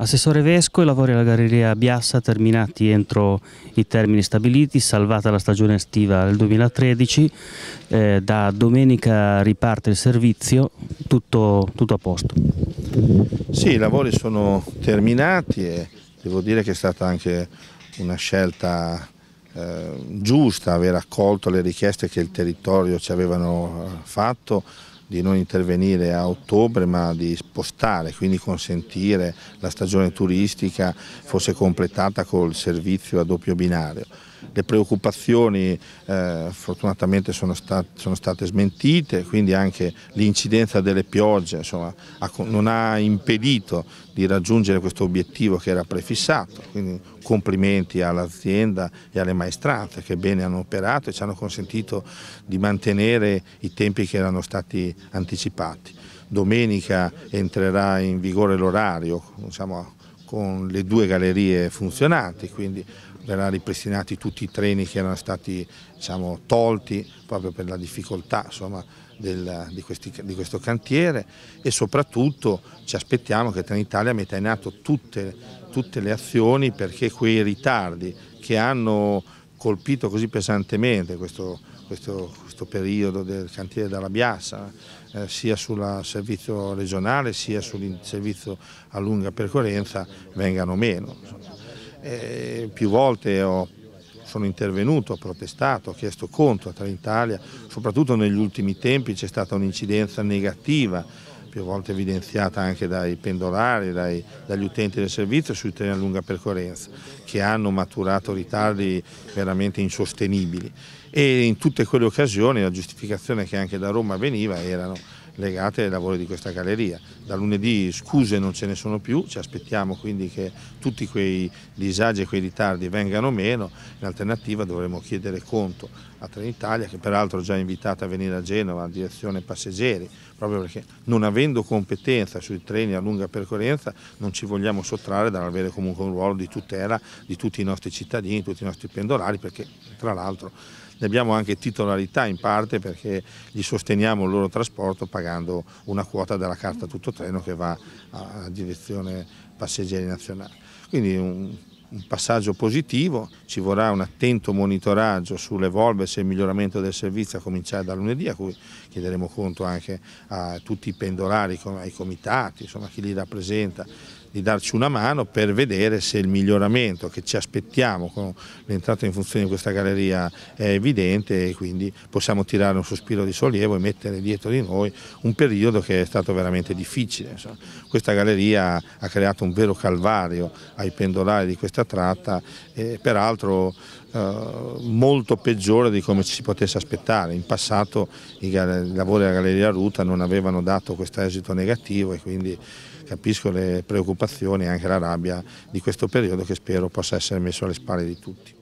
Assessore Vesco, i lavori alla galleria Biassa terminati entro i termini stabiliti, salvata la stagione estiva del 2013, eh, da domenica riparte il servizio, tutto, tutto, a posto. Sì, i lavori sono terminati e devo dire che è stata anche una scelta eh, giusta aver accolto le richieste che il territorio ci avevano eh, fatto di non intervenire a ottobre ma di spostare, quindi consentire la stagione turistica fosse completata col servizio a doppio binario. Le preoccupazioni eh, fortunatamente sono, stat sono, state smentite, quindi anche l'incidenza delle piogge insomma, ha non ha impedito di raggiungere questo obiettivo che era prefissato, quindi complimenti all'azienda e alle maestrate che bene hanno operato e ci hanno consentito di mantenere i tempi che erano stati anticipati. Domenica entrerà in vigore l'orario diciamo, con le due gallerie funzionanti, quindi verranno ripristinati tutti i treni che erano stati diciamo, tolti proprio per la difficoltà insomma, del, di, questi, di, questo cantiere e soprattutto ci aspettiamo che Trenitalia metta in atto tutte, tutte le azioni perché quei ritardi che hanno colpito così pesantemente questo, questo, questo periodo del cantiere della Biassa, eh, sia sul servizio regionale sia sul servizio a lunga percorrenza vengano meno. E eh, più volte ho, sono intervenuto, ho protestato, ho chiesto conto a Trenitalia, soprattutto negli ultimi tempi c'è stata un'incidenza negativa più volte evidenziata anche dai pendolari, dai, dagli utenti del servizio sui treni a lunga percorrenza, che hanno maturato ritardi veramente insostenibili. E in tutte quelle occasioni la giustificazione che anche da Roma veniva erano legate ai lavori di questa galleria. Da lunedì scuse non ce ne sono più, ci aspettiamo quindi che tutti quei disagi e quei ritardi vengano meno, in alternativa dovremo chiedere conto a Trenitalia che peraltro è già invitata a venire a Genova a direzione passeggeri, proprio perché non avendo competenza sui treni a lunga percorrenza non ci vogliamo sottrarre dall'avere comunque un ruolo di tutela di tutti i nostri cittadini, di tutti i nostri pendolari perché tra l'altro ne abbiamo anche titolarità in parte perché gli sosteniamo il loro trasporto pagando una quota della carta tutto treno che va a direzione passeggeri nazionale. Quindi un, un passaggio positivo, ci vorrà un attento monitoraggio sull'evolversi e il miglioramento del servizio a cominciare da lunedì, a cui chiederemo conto anche a tutti i pendolari, ai comitati, insomma, a chi li rappresenta, di darci una mano per vedere se il miglioramento che ci aspettiamo con l'entrata in funzione di questa galleria è evidente e quindi possiamo tirare un sospiro di sollievo e mettere dietro di noi un periodo che è stato veramente difficile. Insomma. Questa galleria ha creato un vero calvario ai pendolari di questa tratta e peraltro eh, molto peggiore di come ci si potesse aspettare. In passato i, i lavori della Galleria Ruta non avevano dato questo esito negativo e quindi capisco le preoccupazioni e anche la rabbia di questo periodo che spero possa essere messo alle spalle di tutti.